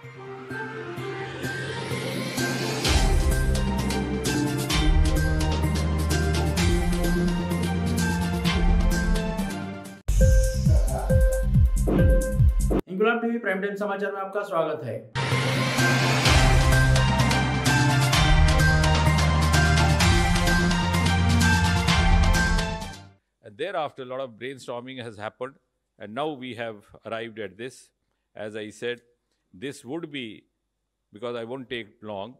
गुलाब TV prime time समाचार में आपका स्वागत है And thereafter, a lot of brainstorming has happened, and now we have arrived at this. As I said, This would be, because I won't take long,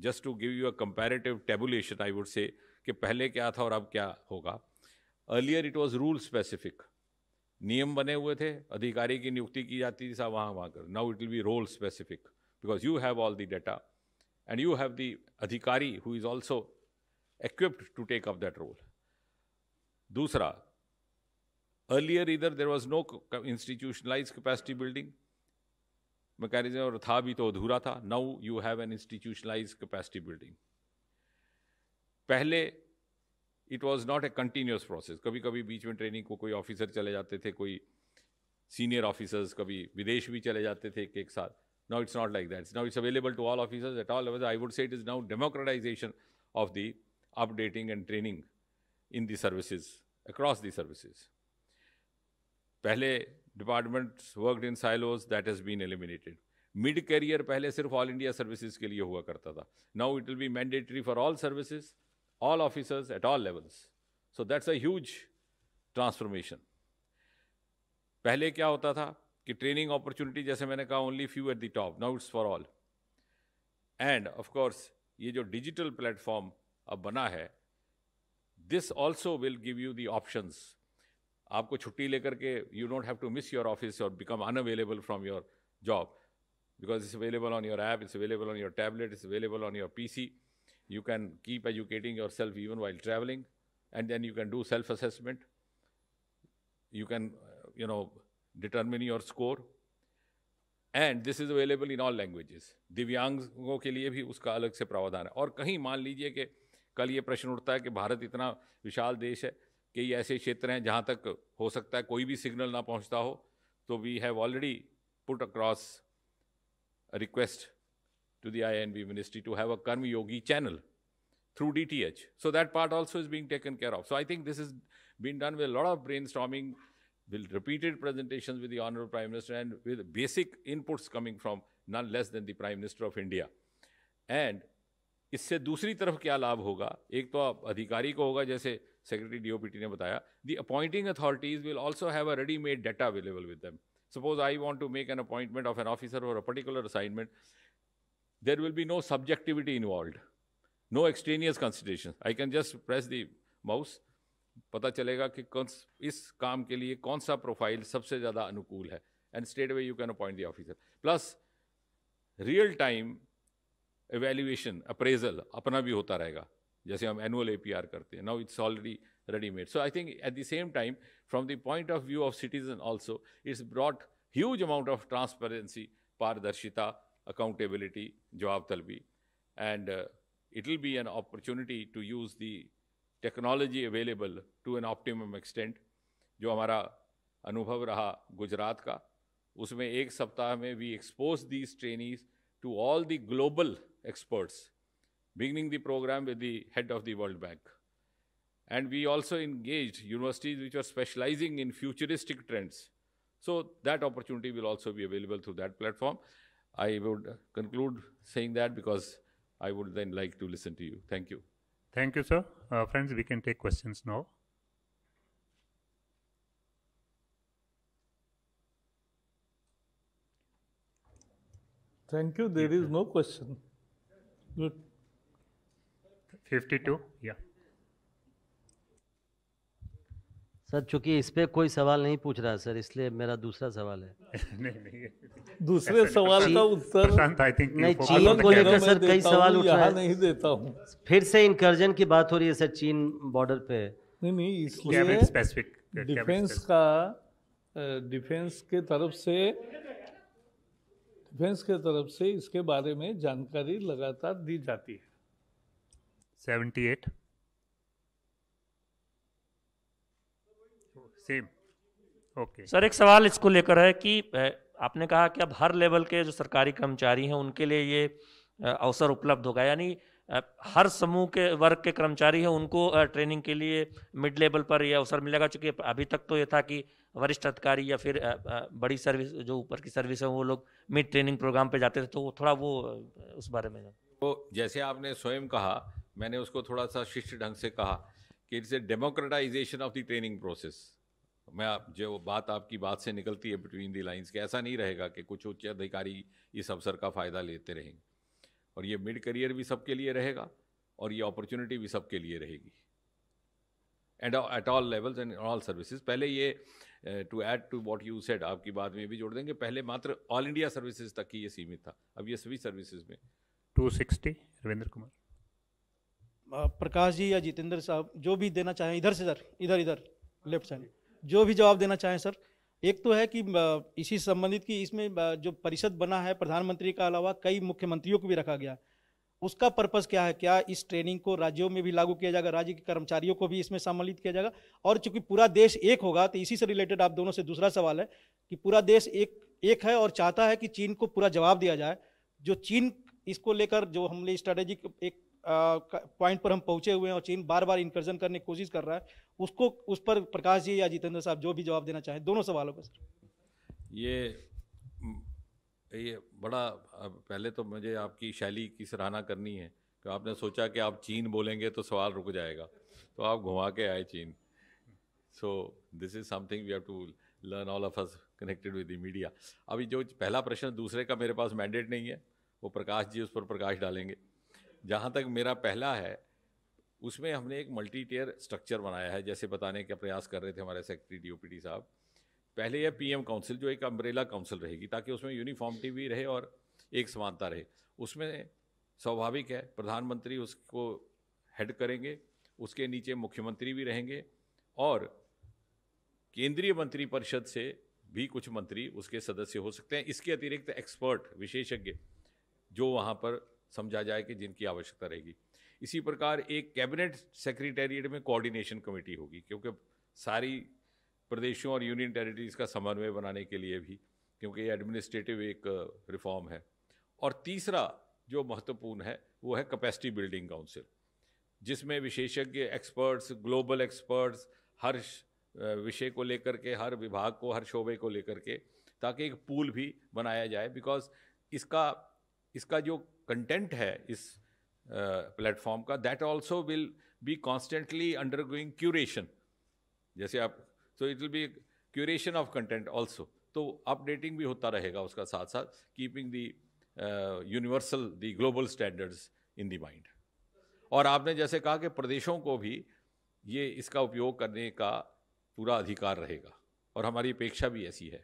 just to give you a comparative tabulation, I would say कि पहले क्या था और अब क्या होगा earlier it was rule specific नियम बने हुए थे अधिकारी की नियुक्ति की जाती थी साहब वहाँ वहाँ कर now it will be role specific because you have all the data and you have the adhikari who is also equipped to take up that role. Dusra, earlier either there was no institutionalized capacity building mechanism और था भी तो अधूरा था now you have an institutionalize capacity building पहले it was not a continuous process कभी कभी बीच में ट्रेनिंग को कोई ऑफिसर चले जाते थे कोई सीनियर ऑफिसर्स कभी विदेश भी चले जाते थे एक एक साथ now it's not like that now it's available to all officers at all I would say it is now democratization of the updating and training in the services across the services पहले departments worked in silos that has been eliminated mid career पहले सिर्फ all India services के लिए हुआ करता था now it will be mandatory for all services all officers at all levels so that's a huge transformation पहले क्या होता था कि ट्रेनिंग अपॉर्चुनिटी जैसे मैंने कहा only few at the top now it's for all and of course ये जो डिजिटल प्लेटफॉर्म अब बना है this also will give you the options आपको छुट्टी लेकर के you don't have to miss your office और become unavailable from your job because it's available on your app it's available on your tablet is available on your P C you can keep educating your self even while travelling and then you can do self assessment you can you know determine your score and this is available in all languages दिव्यांगों के लिए भी उसका अलग से प्रावधान है और कहीं मान लीजिए कि कल ये प्रश्न उठता है कि भारत इतना विशाल देश है कई ऐसे क्षेत्र हैं जहाँ तक हो सकता है कोई भी सिग्नल ना पहुँचता हो तो we have already put across request to the I N B ministry to have a Karma Yogi channel through D T H so that part also is being taken care of so I think this is been done with lot of brain storming with repeated presentation with the honourable prime minister and with basic inputs coming from none less than the prime minister of India and इससे दूसरी तरफ क्या लाभ होगा एक तो आप अधिकारी को होगा जैसे सेक्रेटरी डीओपीटी ने बताया the appointing authorities will also have a ready made data available with them suppose I want to make an appointment of an officer और a particular assignment there will be no subjectivity involve no extraneous consideration I can just press the mouse पता चलेगा कि कौन इस काम के लिए कौन सा प्रोफाइल सबसे ज़्यादा अनुकूल है and straightaway you can appoint the officer plus real time evaluation appraisal अपना भी होता रहेगा जैसे हम एनुअल आर करते हैं now it's already ready made so I think at the same time from the point of view of citizen also it's brought huge amount of transparency पारदर्शिता accountability जवाब तलबी and it will be an opportunity to use the technology available to an optimum extent जो हमारा अनुभव रहा गुजरात का उसमें एक सप्ताह में we expose these trainees to all the global experts, beginning the program with the head of the World Bank. And we also engaged universities which are specializing in futuristic trends. So that opportunity will also be available through that platform. I would conclude saying that because I would then like to listen to you. Thank you. Thank you, sir. Uh, friends, we can take questions now. Thank you. There is no question. Good. 52, yeah. Sir चूंकि इस पर कोई सवाल नहीं पूछ रहा sir इसलिए मेरा दूसरा सवाल है दूसरे सवाल का उत्तर नहीं चीन को लेकर सर कई सवाल उठ रहा नहीं देता हूँ फिर से इनकर्जन की बात हो रही है सर चीन बॉर्डर पे नहीं नहीं इसलिए डिफेंस का डिफेंस के तरफ से डिफेंस के तरफ से इसके बारे में जानकारी लगातार दी जाती है 78 सेम ओके सर एक सवाल इसको लेकर है कि आपने कहा कि अब हर लेवल के जो सरकारी कर्मचारी हैं उनके लिए ये अवसर उपलब्ध होगा यानी हर समूह के वर्ग के कर्मचारी हैं उनको ट्रेनिंग के लिए मिड लेवल पर यह अवसर मिलेगा चूंकि अभी तक तो ये था कि वरिष्ठ अधिकारी या फिर बड़ी सर्विस जो ऊपर की सर्विस है वो लोग मिड ट्रेनिंग प्रोग्राम पे जाते थे तो थोड़ा वो उस बारे में तो जैसे आपने स्वयं कहा मैंने उसको थोड़ा सा शिष्ट ढंग से कहा कि it's a democratization of the training process मैं आप जो बात आपकी बात से निकलती है बिटवीन दी लाइंस के ऐसा नहीं रहेगा कि कुछ उच्च अधिकारी इस अवसर का फ़ायदा लेते रहेंगे और ये मिड करियर भी सबके लिए रहेगा और ये अपॉर्चुनिटी भी सबके लिए रहेगी and at all levels and all services पहले ये to add to what you said आपकी बात में भी जोड़ देंगे पहले मात्र ऑल इंडिया सर्विसेज तक ही ये सीमित था अब ये सभी सर्विसेज में टू सिक्सटी रविंद्र कुमार प्रकाश जी या जितेंद्र साहब जो भी देना चाहें इधर से सर इधर इधर लेफ्ट साइड जो भी जवाब देना चाहें सर एक तो है कि इसी संबंधित कि इसमें जो परिषद बना है प्रधानमंत्री का अलावा कई मुख्यमंत्रियों को भी रखा गया है उसका पर्पज़ क्या है क्या इस ट्रेनिंग को राज्यों में भी लागू किया जाएगा राज्य के कर्मचारियों को भी इसमें सम्मिलित किया जाएगा और चूंकि पूरा देश एक होगा तो इसी से रिलेटेड आप दोनों से दूसरा सवाल है कि पूरा देश एक एक है और चाहता है कि चीन को पूरा जवाब दिया जाए जो चीन इसको लेकर जो हमने स्ट्रेटेजिक एक पॉइंट पर हम पहुंचे हुए हैं और चीन बार बार इंकर्जन करने की कोशिश कर रहा है उसको उस पर प्रकाश जी या जितेंद्र साहब जो भी जवाब देना चाहें दोनों सवालों पर सर ये ये बड़ा पहले तो मुझे आपकी शैली की सराहना करनी है कि आपने सोचा कि आप चीन बोलेंगे तो सवाल रुक जाएगा तो आप घुमा के आए चीन so this is something we have to learn all of us connected with the media अभी जो पहला प्रश्न दूसरे का मेरे पास मैंडेट नहीं है वो प्रकाश जी उस पर प्रकाश डालेंगे जहाँ तक मेरा पहला है उसमें हमने एक मल्टी टेयर स्ट्रक्चर बनाया है जैसे बताने का प्रयास कर रहे थे हमारे सेक्रेटरी डी साहब पहले यह पी काउंसिल जो एक अम्ब्रेला काउंसिल रहेगी ताकि उसमें यूनिफॉर्मिटी भी रहे और एक समानता रहे उसमें स्वाभाविक है प्रधानमंत्री उसको हेड करेंगे उसके नीचे मुख्यमंत्री भी रहेंगे और केंद्रीय मंत्री परिषद से भी कुछ मंत्री उसके सदस्य हो सकते हैं इसके अतिरिक्त एक्सपर्ट विशेषज्ञ जो वहाँ पर समझा जाए कि जिनकी आवश्यकता रहेगी इसी प्रकार एक कैबिनेट सेक्रेटेरिएट में कोऑर्डिनेशन कमेटी होगी क्योंकि सारी प्रदेशों और यूनियन टेरिटरीज़ का समन्वय बनाने के लिए भी क्योंकि ये एडमिनिस्ट्रेटिव एक रिफॉर्म है और तीसरा जो महत्वपूर्ण है वो है कैपेसिटी बिल्डिंग काउंसिल जिसमें विशेषज्ञ एक्सपर्ट्स ग्लोबल एक्सपर्ट्स हर विषय को लेकर के हर विभाग को हर शोबे को लेकर के ताकि एक पूल भी बनाया जाए बिकॉज इसका इसका जो कंटेंट है इस प्लेटफॉर्म uh, का that also will be constantly undergoing curation जैसे आप so it will be curation of content also तो अपडेटिंग भी होता रहेगा उसका साथ साथ keeping the universal the global standards in the mind और आपने जैसे कहा कि प्रदेशों को भी ये इसका उपयोग करने का पूरा अधिकार रहेगा और हमारी अपेक्षा भी ऐसी है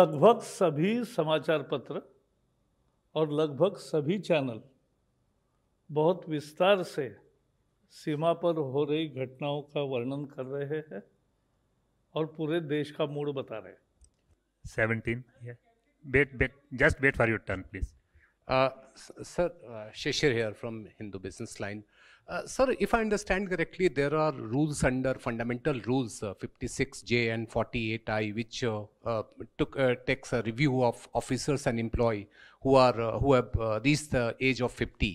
लगभग सभी समाचार पत्र और लगभग सभी चैनल बहुत विस्तार से सीमा पर हो रही घटनाओं का वर्णन कर रहे हैं और पूरे देश का मूड बता रहे हैं seventeen wait wait just wait for your turn please sir Shishir here from Hindu Business Line. Uh, sir, if I understand correctly, there are rules under fundamental rules 56J uh, and 48I, which uh, uh, took, takes a review of officers and employee who are who have reached the age of 50.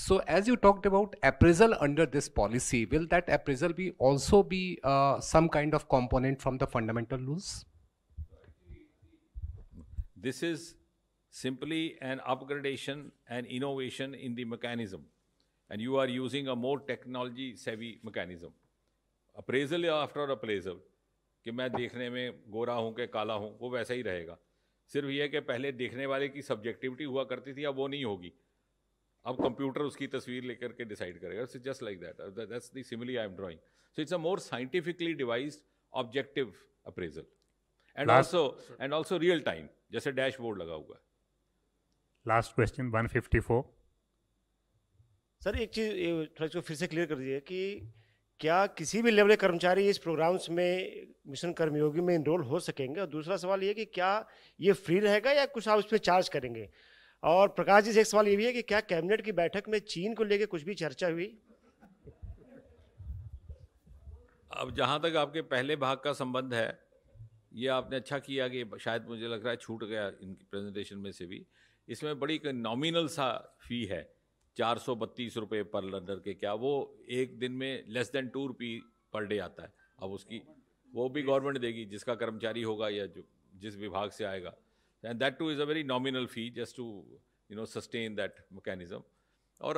So as you talked about appraisal under this policy, will that appraisal be also be uh, some kind of component from the fundamental rules? This is simply an upgradation and innovation in the mechanism. And you are using a more technology savvy mechanism. Appraisal after appraisal, कि मैं देखने में गोरा हूँ कि काला हूँ वो वैसा ही रहेगा सिर्फ ये कि पहले देखने वाले की सब्जेक्टिविटी हुआ करती थी अब वो नहीं होगी अब कंप्यूटर उसकी तस्वीर लेकर के डिसाइड करेगा it's just like that that's the simile I am drawing so it's a more scientifically devised objective appraisal and also and also real time जैसे डैशबोर्ड लगा हुआ है लास्ट क्वेश्चन 154 सर एक चीज़ थोड़ा इसको फिर से क्लियर कर दीजिए कि क्या किसी भी लेवल के कर्मचारी इस प्रोग्राम्स में मिशन कर्मयोगी में इनरोल हो सकेंगे और दूसरा सवाल ये कि क्या ये फ्री रहेगा या कुछ आप इसमें चार्ज करेंगे और प्रकाश जी से एक सवाल ये भी है कि क्या कैबिनेट की बैठक में चीन को लेकर कुछ भी चर्चा हुई अब जहाँ तक आपके पहले भाग का संबंध है ये आपने अच्छा किया कि शायद मुझे लग रहा है छूट गया इनकी प्रेजेंटेशन में से भी इसमें बड़ी नॉमिनल सा फी है चार सौ बत्तीस रुपये पर लर्नर के क्या वो एक दिन में less than two rupee per day आता है अब उसकी वो भी गवर्नमेंट देगी जिसका कर्मचारी होगा या जो जिस विभाग से आएगा and that too is a very nominal fee just to you know sustain that mechanism और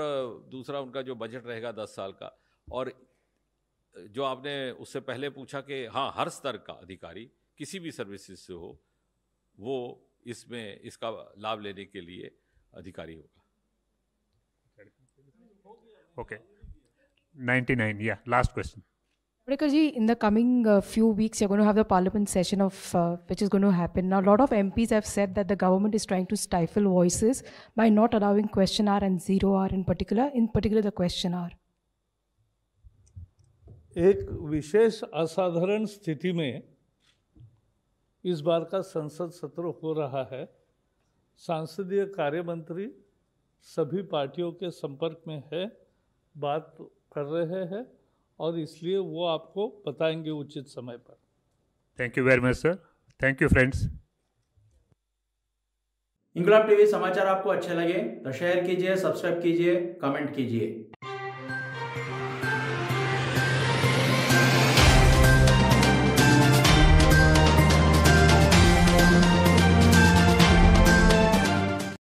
दूसरा उनका जो बजट रहेगा दस साल का और जो आपने उससे पहले पूछा कि हाँ हर स्तर का अधिकारी किसी भी सर्विसेज से हो वो इसमें इसका लाभ लेने के लिए अधिकारी होगा ओके नाइन्टी नाइन या last question Ji, in the coming uh, few weeks, you're going to have the parliament session of uh, which is going to happen. Now, a lot of MPs have said that the government is trying to stifle voices by not allowing question hour and zero hour in particular, in particular the question hour. एक विशेष असाधारण स्थिति में इस बार का संसद सत्र हो रहा है सांसदीय कार्य मंत्री सभी पार्टियों के संपर्क में है बात कर रहे हैं और इसलिए वो आपको बताएंगे उचित समय पर thank you very much sir thank you friends Inquilab TV समाचार आपको अच्छे लगे तो शेयर कीजिए सब्सक्राइब कीजिए कमेंट कीजिए